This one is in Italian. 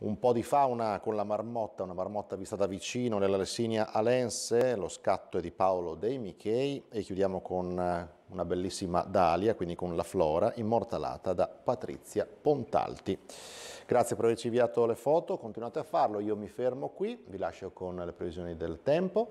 un po' di fauna con la marmotta, una marmotta vista da vicino nella Lessinia Alense, lo scatto è di Paolo Dei Michei e chiudiamo con eh, una bellissima Dalia, quindi con la flora, immortalata da Patrizia Pontalti. Grazie per averci inviato le foto, continuate a farlo, io mi fermo qui, vi lascio con le previsioni del tempo.